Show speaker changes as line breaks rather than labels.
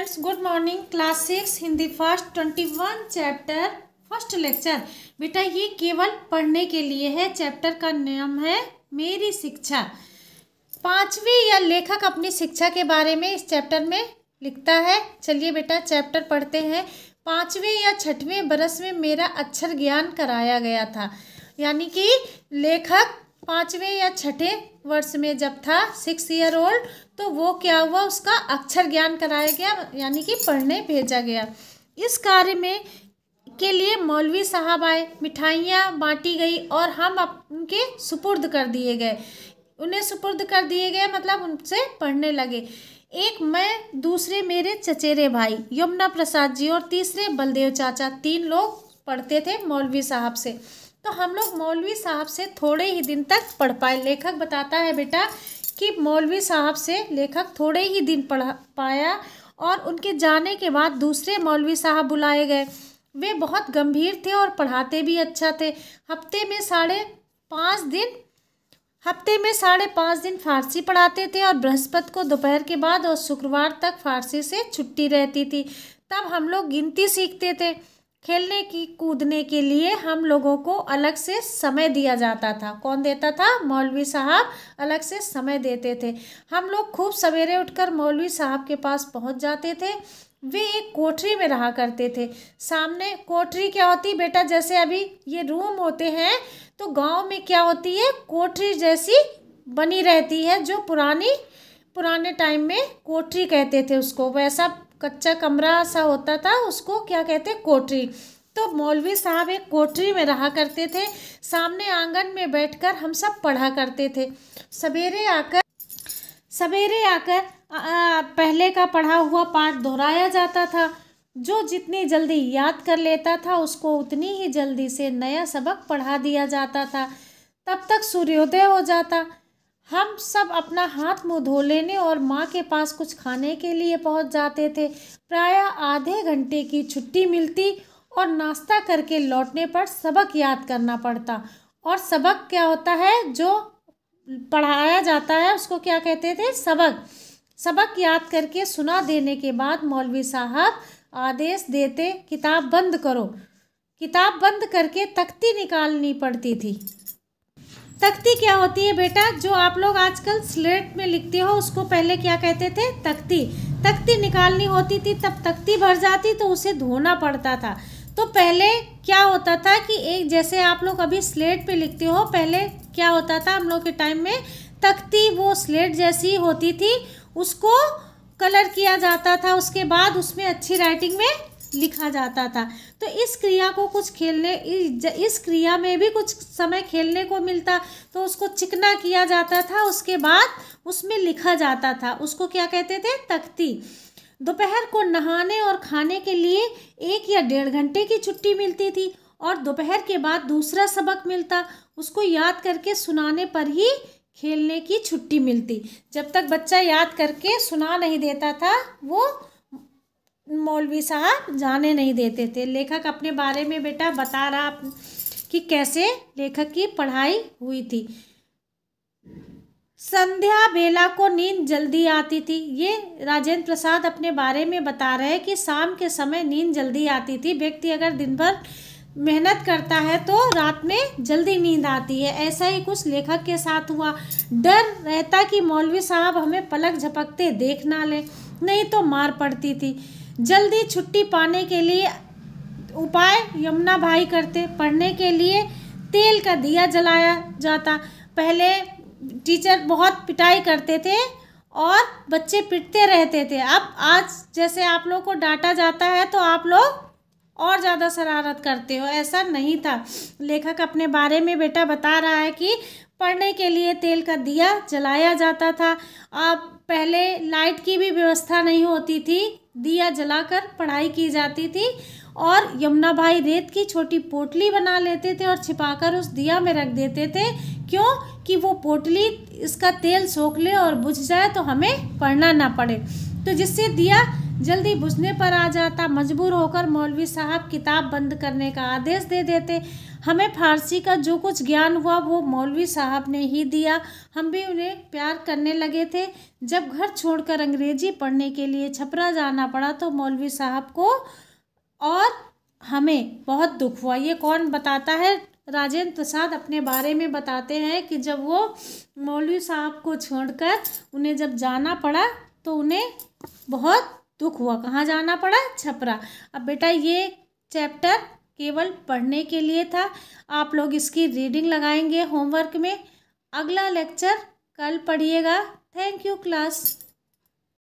students good morning class six Hindi first twenty one chapter first lecture बेटा ये केवल पढ़ने के लिए है चैप्टर का नाम है मेरी शिक्षा पांचवी या लेखक अपनी शिक्षा के बारे में इस चैप्टर में लिखता है चलिए बेटा चैप्टर पढ़ते हैं पाँचवें या छठवें बरस में मेरा अक्षर ज्ञान कराया गया था यानी कि लेखक पाँचवें या छठे वर्ष में जब था सिक्स ईयर ओल्ड तो वो क्या हुआ उसका अक्षर ज्ञान कराया गया यानी कि पढ़ने भेजा गया इस कार्य में के लिए मौलवी साहब आए मिठाइयाँ बांटी गई और हम उनके सुपुर्द कर दिए गए उन्हें सुपुर्द कर दिए गए मतलब उनसे पढ़ने लगे एक मैं दूसरे मेरे चचेरे भाई यमुना प्रसाद जी और तीसरे बलदेव चाचा तीन लोग पढ़ते थे मौलवी साहब से तो हम लोग मौलवी साहब से थोड़े ही दिन तक पढ़ पाए लेखक बताता है बेटा कि मौलवी साहब से लेखक थोड़े ही दिन पढ़ पाया और उनके जाने के बाद दूसरे मौलवी साहब बुलाए गए वे बहुत गंभीर थे और पढ़ाते भी अच्छा थे हफ्ते में साढ़े पाँच दिन हफ्ते में साढ़े पाँच दिन फारसी पढ़ाते थे और बृहस्पति को दोपहर के बाद और शुक्रवार तक फारसी से छुट्टी रहती थी तब हम लोग गिनती सीखते थे खेलने की कूदने के लिए हम लोगों को अलग से समय दिया जाता था कौन देता था मौलवी साहब अलग से समय देते थे हम लोग खूब सवेरे उठकर मौलवी साहब के पास पहुंच जाते थे वे एक कोठरी में रहा करते थे सामने कोठरी क्या होती बेटा जैसे अभी ये रूम होते हैं तो गांव में क्या होती है कोठरी जैसी बनी रहती है जो पुरानी पुराने टाइम में कोठरी कहते थे उसको वैसा कच्चा कमरा सा होता था उसको क्या कहते कोठरी तो मौलवी साहब एक कोठरी में रहा करते थे सामने आंगन में बैठकर हम सब पढ़ा करते थे सवेरे आकर सवेरे आकर पहले का पढ़ा हुआ पाठ दोहराया जाता था जो जितनी जल्दी याद कर लेता था उसको उतनी ही जल्दी से नया सबक पढ़ा दिया जाता था तब तक सूर्योदय हो जाता हम सब अपना हाथ मुंह धो लेने और माँ के पास कुछ खाने के लिए पहुँच जाते थे प्रायः आधे घंटे की छुट्टी मिलती और नाश्ता करके लौटने पर सबक याद करना पड़ता और सबक क्या होता है जो पढ़ाया जाता है उसको क्या कहते थे सबक सबक याद करके सुना देने के बाद मौलवी साहब आदेश देते किताब बंद करो किताब बंद करके तख्ती निकालनी पड़ती थी तख्ती क्या होती है बेटा जो आप लोग आजकल स्लेट में लिखते हो उसको पहले क्या कहते थे तख्ती तख्ती निकालनी होती थी तब तख्ती भर जाती तो उसे धोना पड़ता था तो पहले क्या होता था कि एक जैसे आप लोग अभी स्लेट पे लिखते हो पहले क्या होता था हम लोग के टाइम में तख्ती वो स्लेट जैसी होती थी उसको कलर किया जाता था उसके बाद उसमें अच्छी राइटिंग में लिखा जाता था तो इस क्रिया को कुछ खेलने इस क्रिया में भी कुछ समय खेलने को मिलता तो उसको चिकना किया जाता था उसके बाद उसमें लिखा जाता था उसको क्या कहते थे तख्ती दोपहर को नहाने और खाने के लिए एक या डेढ़ घंटे की छुट्टी मिलती थी और दोपहर के बाद दूसरा सबक मिलता उसको याद करके सुनाने पर ही खेलने की छुट्टी मिलती जब तक बच्चा याद करके सुना नहीं देता था वो मौलवी साहब जाने नहीं देते थे लेखक अपने बारे में बेटा बता रहा कि कैसे लेखक की पढ़ाई हुई थी संध्या बेला को नींद जल्दी आती थी ये राजेंद्र प्रसाद अपने बारे में बता रहे हैं कि शाम के समय नींद जल्दी आती थी व्यक्ति अगर दिन भर मेहनत करता है तो रात में जल्दी नींद आती है ऐसा ही कुछ लेखक के साथ हुआ डर रहता कि मौलवी साहब हमें पलक झपकते देख ना लें नहीं तो मार पड़ती थी जल्दी छुट्टी पाने के लिए उपाय यमुना भाई करते पढ़ने के लिए तेल का दिया जलाया जाता पहले टीचर बहुत पिटाई करते थे और बच्चे पिटते रहते थे अब आज जैसे आप लोगों को डांटा जाता है तो आप लोग और ज़्यादा शरारत करते हो ऐसा नहीं था लेखक अपने बारे में बेटा बता रहा है कि पढ़ने के लिए तेल का दिया जलाया जाता था अब पहले लाइट की भी व्यवस्था नहीं होती थी दिया जलाकर पढ़ाई की जाती थी और यमुना भाई रेत की छोटी पोटली बना लेते थे और छिपाकर उस दिया में रख देते थे क्यों कि वो पोटली इसका तेल सोख ले और बुझ जाए तो हमें पढ़ना ना पड़े तो जिससे दिया जल्दी बुझने पर आ जाता मजबूर होकर मौलवी साहब किताब बंद करने का आदेश दे देते हमें फारसी का जो कुछ ज्ञान हुआ वो मौलवी साहब ने ही दिया हम भी उन्हें प्यार करने लगे थे जब घर छोड़कर अंग्रेजी पढ़ने के लिए छपरा जाना पड़ा तो मौलवी साहब को और हमें बहुत दुख हुआ ये कौन बताता है राजेंद्र प्रसाद अपने बारे में बताते हैं कि जब वो मौलवी साहब को छोड़कर उन्हें जब जाना पड़ा तो उन्हें बहुत दुख हुआ कहाँ जाना पड़ा छपरा अब बेटा ये चैप्टर केवल पढ़ने के लिए था आप लोग इसकी रीडिंग लगाएंगे होमवर्क में अगला लेक्चर कल पढ़िएगा थैंक यू क्लास